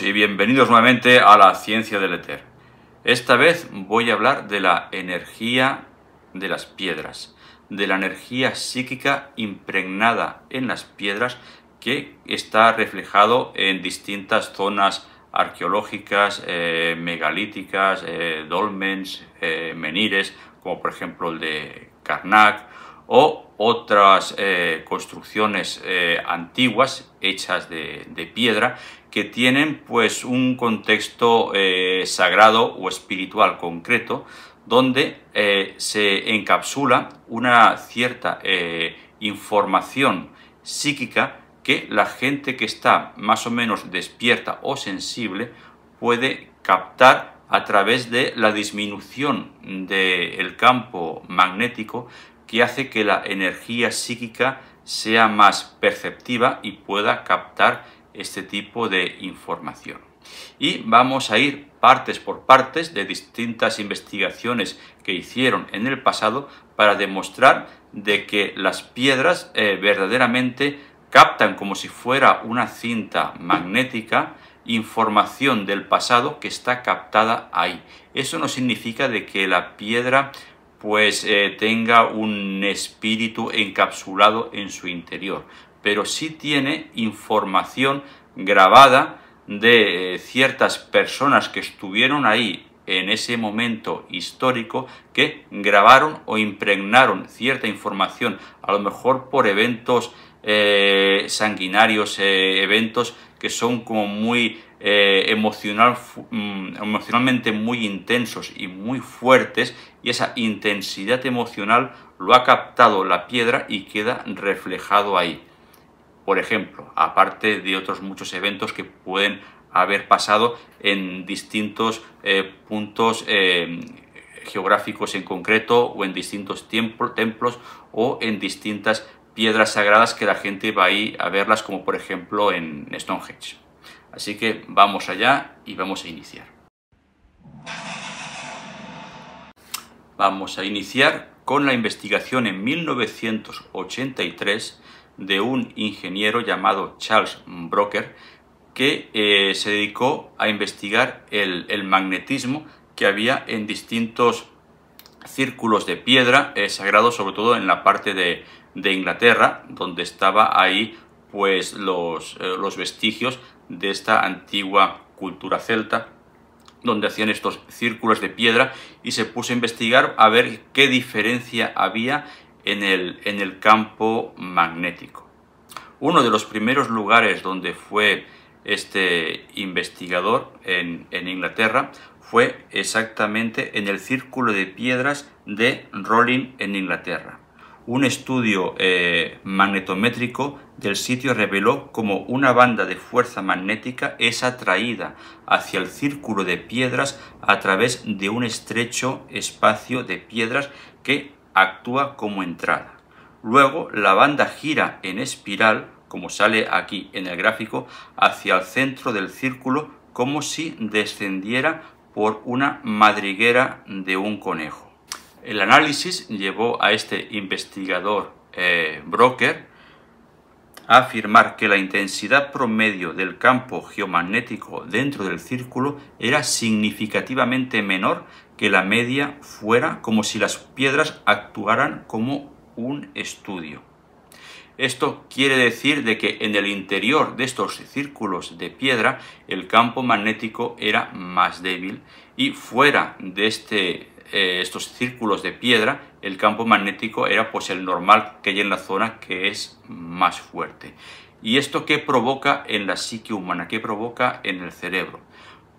y bienvenidos nuevamente a la ciencia del éter. Esta vez voy a hablar de la energía de las piedras, de la energía psíquica impregnada en las piedras que está reflejado en distintas zonas arqueológicas, eh, megalíticas, eh, dolmens, eh, menires, como por ejemplo el de Karnak, o otras eh, construcciones eh, antiguas hechas de, piedra que tienen pues un contexto eh, sagrado o espiritual concreto donde se encapsula una cierta información psíquica que la gente que está más o menos despierta o sensible puede captar a través de la disminución del campo magnético que hace que la energía psíquica sea más perceptiva y pueda captar este tipo de información. Y vamos a ir partes por partes de distintas investigaciones que hicieron en el pasado para demostrar de que las piedras eh, verdaderamente captan como si fuera una cinta magnética información del pasado que está captada ahí. Eso no significa de que la piedra pues eh, tenga un espíritu encapsulado en su interior, pero sí tiene información grabada de eh, ciertas personas que estuvieron ahí en ese momento histórico que grabaron o impregnaron cierta información, a lo mejor por eventos eh, sanguinarios, eventos que son como muy eh, mm, emocionalmente muy intensos y muy fuertes y esa intensidad emocional lo ha captado la piedra y queda reflejado ahí. Por ejemplo, aparte de otros muchos eventos que pueden haber pasado en distintos eh, puntos eh, geográficos en concreto o en distintos templos o en distintas piedras sagradas que la gente va ahí a verlas como por ejemplo en Stonehenge. Así que vamos allá y vamos a iniciar. Vamos a iniciar con la investigación en 1983 de un ingeniero llamado Charles Brocker que eh, se dedicó a investigar el, magnetismo que había en distintos círculos de piedra eh, sagrados, sobre todo en la parte de, de Inglaterra, donde estaba ahí pues eh, los, vestigios de esta antigua cultura celta donde hacían estos círculos de piedra y se puso a investigar a ver qué diferencia había en el, campo magnético. Uno de los primeros lugares donde fue este investigador en, en Inglaterra fue exactamente en el círculo de piedras de Rolling en Inglaterra un estudio eh, magnetométrico del sitio reveló como una banda de fuerza magnética es atraída hacia el círculo de piedras a través de un estrecho espacio de piedras que actúa como entrada. Luego la banda gira en espiral, como sale aquí en el gráfico, hacia el centro del círculo como si descendiera por una madriguera de un conejo. El análisis llevó a este investigador eh, Broker a afirmar que la intensidad promedio del campo geomagnético dentro del círculo era significativamente menor que la media fuera como si las piedras actuaran como un estudio. Esto quiere decir de que en el interior de estos círculos de piedra el campo magnético era más débil y fuera de este eh, estos círculos de piedra, el campo magnético era pues el normal que hay en la zona que es más fuerte. ¿Y esto qué provoca en la psique humana? ¿Qué provoca en el cerebro?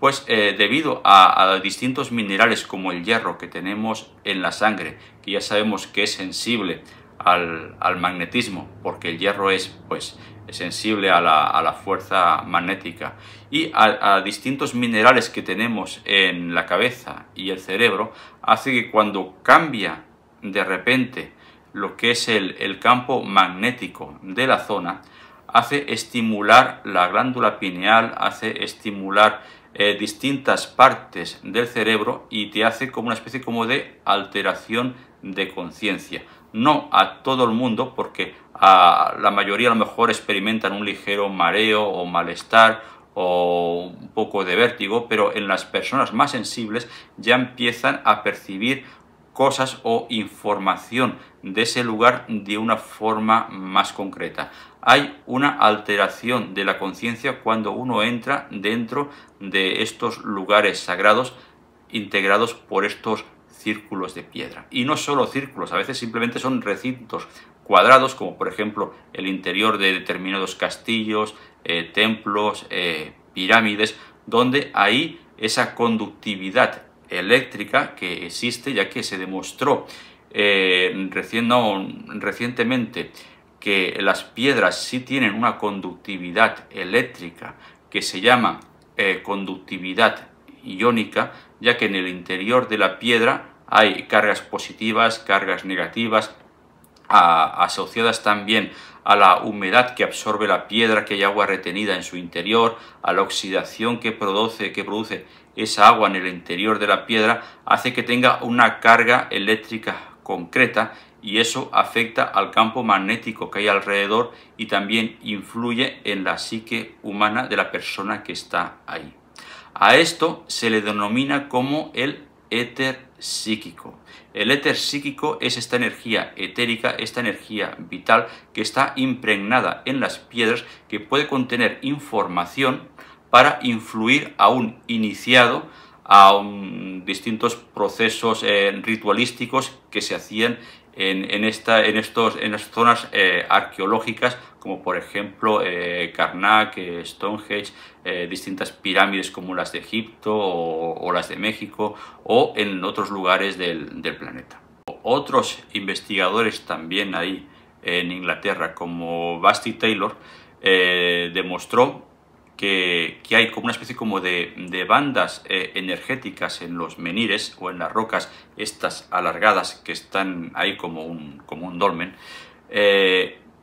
Pues eh, debido a, distintos minerales como el hierro que tenemos en la sangre, que ya sabemos que es sensible al, magnetismo, porque el hierro es pues sensible a la, fuerza magnética y a, distintos minerales que tenemos en la cabeza y el cerebro hace que cuando cambia de repente lo que es el, campo magnético de la zona hace estimular la glándula pineal, hace estimular eh, distintas partes del cerebro y te hace como una especie como de alteración de conciencia no a todo el mundo, porque a la mayoría a lo mejor experimentan un ligero mareo o malestar o un poco de vértigo, pero en las personas más sensibles ya empiezan a percibir cosas o información de ese lugar de una forma más concreta. Hay una alteración de la conciencia cuando uno entra dentro de estos lugares sagrados integrados por estos círculos de piedra. Y no solo círculos, a veces simplemente son recintos cuadrados, como por ejemplo el interior de determinados castillos, eh, templos, eh, pirámides, donde hay esa conductividad eléctrica que existe, ya que se demostró eh, recientemente que las piedras sí tienen una conductividad eléctrica que se llama conductividad iónica, ya que en el interior de la piedra hay cargas positivas, cargas negativas, asociadas también a la humedad que absorbe la piedra, que hay agua retenida en su interior, a la oxidación que produce, que produce esa agua en el interior de la piedra, hace que tenga una carga eléctrica concreta y eso afecta al campo magnético que hay alrededor y también influye en la psique humana de la persona que está ahí. A esto se le denomina como el éter psíquico. El éter psíquico es esta energía etérica, esta energía vital que está impregnada en las piedras, que puede contener información para influir a un iniciado a distintos procesos eh, ritualísticos que se hacían en, estos, en las zonas eh, arqueológicas como por ejemplo eh, Karnak, eh, Stonehenge, eh, distintas pirámides como las de Egipto o, las de México o en otros lugares del, planeta. Otros investigadores también ahí en Inglaterra, como Basti Taylor, demostró que, hay como una especie como de, bandas energéticas en los menires o en las rocas estas alargadas que están ahí como un, como un dolmen,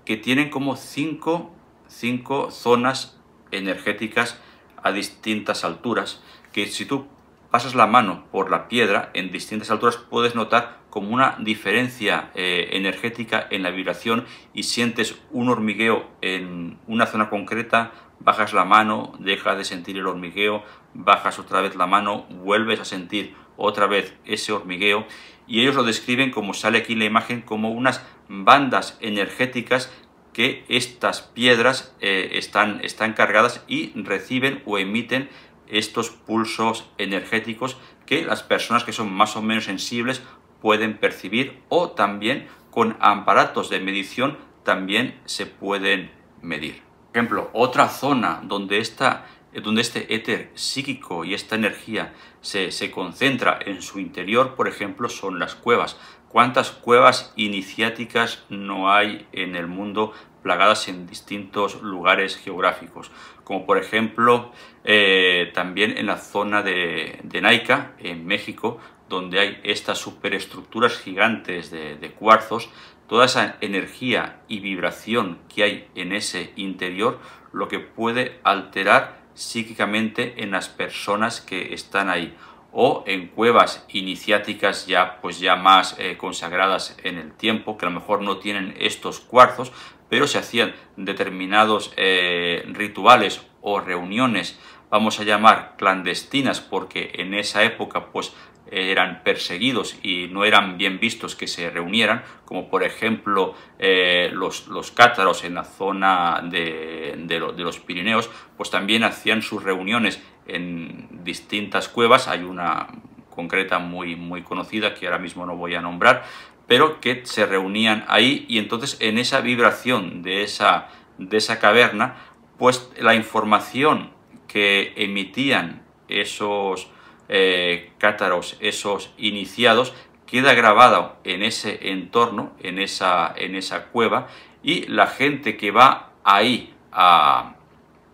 que tienen como 5 cinco, zonas energéticas a distintas alturas, que si tú pasas la mano por la piedra en distintas alturas puedes notar como una diferencia eh, energética en la vibración y sientes un hormigueo en una zona concreta, bajas la mano, dejas de sentir el hormigueo, bajas otra vez la mano, vuelves a sentir otra vez ese hormigueo y ellos lo describen como sale aquí en la imagen como unas bandas energéticas que estas piedras eh, están, están cargadas y reciben o emiten estos pulsos energéticos que las personas que son más o menos sensibles pueden percibir o también con aparatos de medición también se pueden medir. Por ejemplo, otra zona donde esta donde este éter psíquico y esta energía se, concentra en su interior, por ejemplo, son las cuevas. ¿Cuántas cuevas iniciáticas no hay en el mundo plagadas en distintos lugares geográficos? Como por ejemplo eh, también en la zona de, de Naica, en México, donde hay estas superestructuras gigantes de, de, cuarzos, toda esa energía y vibración que hay en ese interior, lo que puede alterar psíquicamente en las personas que están ahí o en cuevas iniciáticas ya pues ya más eh, consagradas en el tiempo que a lo mejor no tienen estos cuarzos pero se hacían determinados eh, rituales o reuniones vamos a llamar clandestinas porque en esa época pues eran perseguidos y no eran bien vistos que se reunieran, como por ejemplo eh, los, los, cátaros en la zona de, los Pirineos, pues también hacían sus reuniones en distintas cuevas, hay una concreta muy, muy conocida que ahora mismo no voy a nombrar, pero que se reunían ahí y entonces en esa vibración de esa, de esa caverna, pues la información que emitían esos eh, cátaros, esos iniciados, queda grabado en ese entorno, en esa, en esa cueva, y la gente que va ahí a,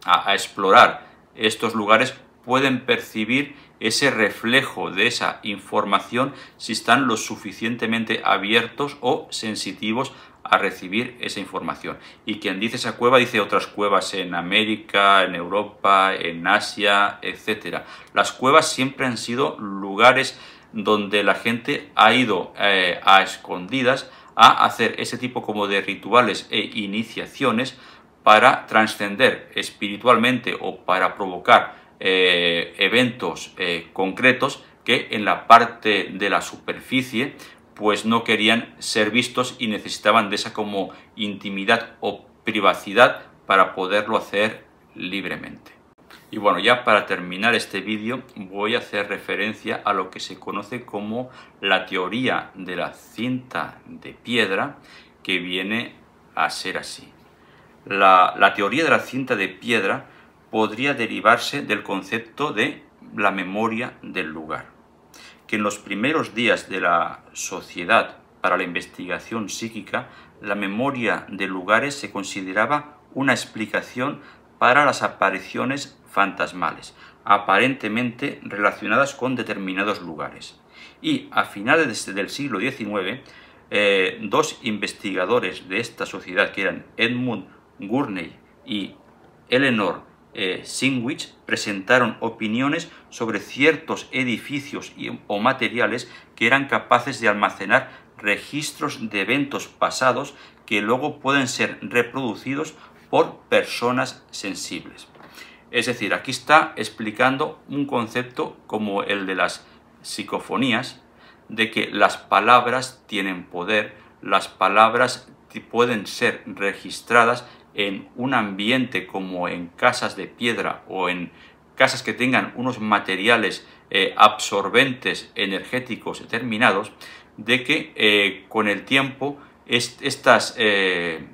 a explorar estos lugares pueden percibir ese reflejo de esa información si están lo suficientemente abiertos o sensitivos a recibir esa información. Y quien dice esa cueva dice otras cuevas en América, en Europa, en Asia, etc. Las cuevas siempre han sido lugares donde la gente ha ido eh, a escondidas a hacer ese tipo como de rituales e iniciaciones para trascender espiritualmente o para provocar eh, eventos eh, concretos que en la parte de la superficie pues no querían ser vistos y necesitaban de esa como intimidad o privacidad para poderlo hacer libremente. Y bueno, ya para terminar este vídeo voy a hacer referencia a lo que se conoce como la teoría de la cinta de piedra que viene a ser así. La, la teoría de la cinta de piedra podría derivarse del concepto de la memoria del lugar que en los primeros días de la Sociedad para la Investigación Psíquica, la memoria de lugares se consideraba una explicación para las apariciones fantasmales, aparentemente relacionadas con determinados lugares. Y a finales del siglo XIX, eh, dos investigadores de esta sociedad, que eran Edmund Gurney y Eleanor eh, presentaron opiniones sobre ciertos edificios o materiales que eran capaces de almacenar registros de eventos pasados que luego pueden ser reproducidos por personas sensibles. Es decir, aquí está explicando un concepto como el de las psicofonías, de que las palabras tienen poder, las palabras pueden ser registradas en un ambiente como en casas de piedra o en casas que tengan unos materiales eh, absorbentes energéticos determinados, de que eh, con el tiempo estas, eh,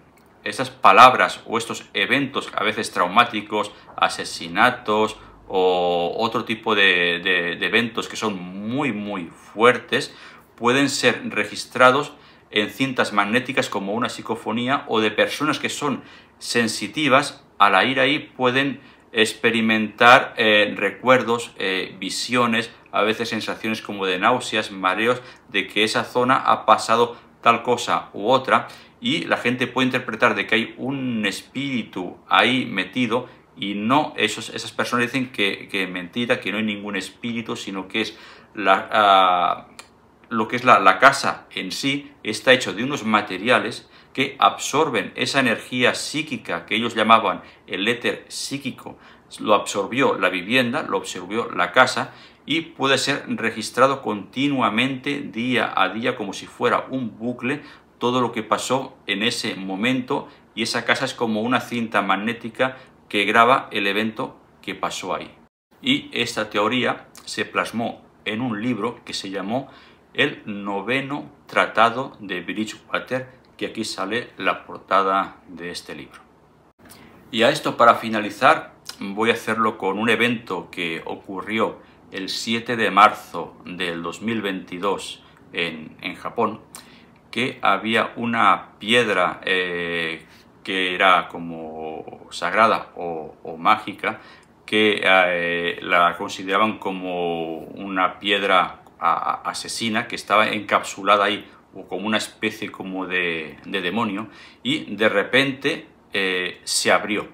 estas palabras o estos eventos a veces traumáticos, asesinatos o otro tipo de, de eventos que son muy muy fuertes, pueden ser registrados en cintas magnéticas como una psicofonía o de personas que son sensitivas al ir ahí pueden experimentar eh, recuerdos, eh, visiones, a veces sensaciones como de náuseas, mareos, de que esa zona ha pasado tal cosa u otra y la gente puede interpretar de que hay un espíritu ahí metido y no, esos, esas personas dicen que, que mentira, que no hay ningún espíritu, sino que es la, ah, lo que es la, casa en sí está hecho de unos materiales que absorben esa energía psíquica que ellos llamaban el éter psíquico. Lo absorbió la vivienda, lo absorbió la casa y puede ser registrado continuamente día a día como si fuera un bucle todo lo que pasó en ese momento y esa casa es como una cinta magnética que graba el evento que pasó ahí. Y esta teoría se plasmó en un libro que se llamó el noveno tratado de Bridgewater, que aquí sale la portada de este libro. Y a esto para finalizar voy a hacerlo con un evento que ocurrió el 7 de marzo del 2022 en, Japón, que había una piedra eh, que era como sagrada o, mágica, que eh, la consideraban como una piedra asesina que estaba encapsulada ahí o como una especie como de, demonio y de repente eh, se abrió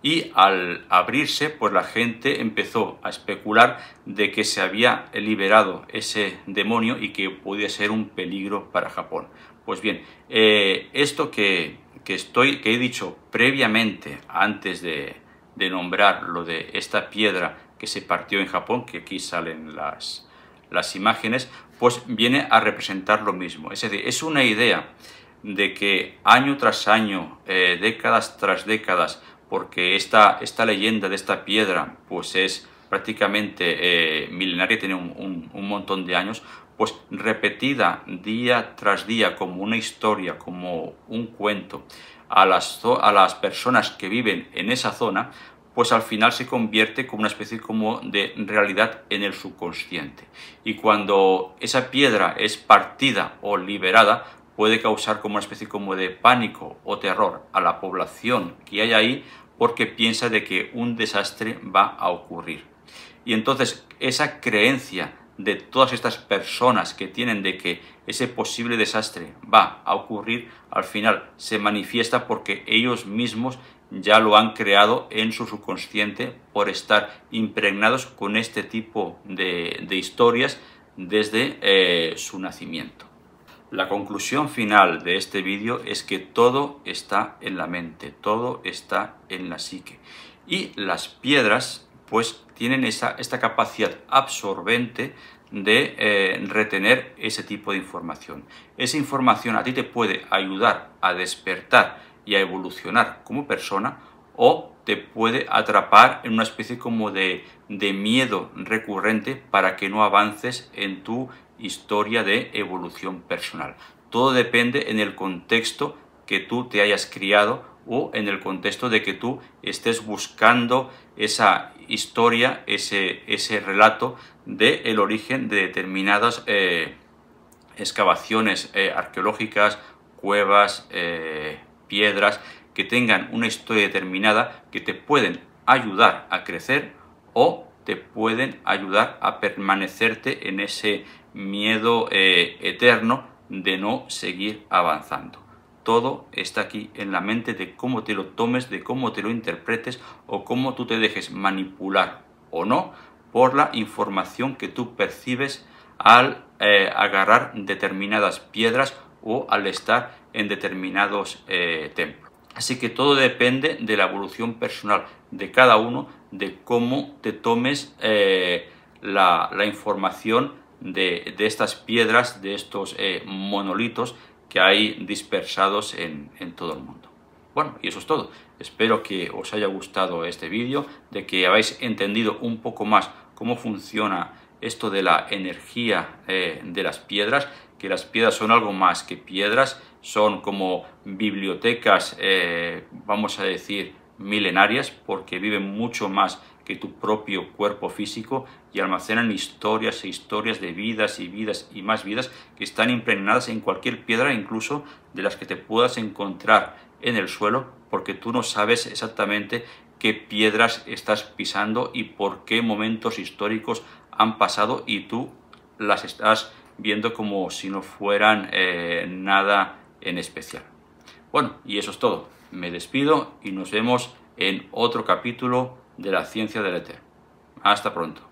y al abrirse pues la gente empezó a especular de que se había liberado ese demonio y que podía ser un peligro para Japón. Pues bien, eh, esto que, estoy, que he dicho previamente antes de nombrar lo de esta piedra que se partió en Japón, que aquí salen las, las imágenes, pues viene a representar lo mismo. Es decir, es una idea de que año tras año, eh, décadas tras décadas, porque esta, esta leyenda de esta piedra pues es prácticamente eh, milenaria, tiene un, montón de años, pues repetida día tras día como una historia, como un cuento a las, a las personas que viven en esa zona, pues al final se convierte como una especie como de realidad en el subconsciente. Y cuando esa piedra es partida o liberada, puede causar como una especie como de pánico o terror a la población que hay ahí porque piensa de que un desastre va a ocurrir. Y entonces esa creencia de todas estas personas que tienen de que ese posible desastre va a ocurrir, al final se manifiesta porque ellos mismos ya lo han creado en su subconsciente por estar impregnados con este tipo de, historias desde eh, su nacimiento. La conclusión final de este vídeo es que todo está en la mente, todo está en la psique. Y las piedras pues tienen esa, esta capacidad absorbente de eh, retener ese tipo de información. Esa información a ti te puede ayudar a despertar y a evolucionar como persona o te puede atrapar en una especie como de, miedo recurrente para que no avances en tu historia de evolución personal. Todo depende en el contexto que tú te hayas criado o en el contexto de que tú estés buscando esa historia, ese, ese relato del el origen de determinadas eh, excavaciones eh, arqueológicas, cuevas, eh, piedras, que tengan una historia determinada, que te pueden ayudar a crecer o te pueden ayudar a permanecerte en ese miedo eh, eterno de no seguir avanzando. Todo está aquí en la mente de cómo te lo tomes, de cómo te lo interpretes o cómo tú te dejes manipular o no por la información que tú percibes al eh, agarrar determinadas piedras o al estar en determinados eh, templos. Así que todo depende de la evolución personal de cada uno, de cómo te tomes eh, la, información de, estas piedras, de estos eh, monolitos que hay dispersados en, todo el mundo. Bueno, y eso es todo. Espero que os haya gustado este vídeo, de que habéis entendido un poco más cómo funciona esto de la energía de las piedras, que las piedras son algo más que piedras, son como bibliotecas, eh, vamos a decir, milenarias, porque viven mucho más que tu propio cuerpo físico y almacenan historias e historias de vidas y vidas y más vidas que están impregnadas en cualquier piedra, incluso de las que te puedas encontrar en el suelo, porque tú no sabes exactamente qué piedras estás pisando y por qué momentos históricos han pasado y tú las estás viendo como si no fueran eh, nada en especial. Bueno, y eso es todo. Me despido y nos vemos en otro capítulo de la ciencia del éter. Hasta pronto.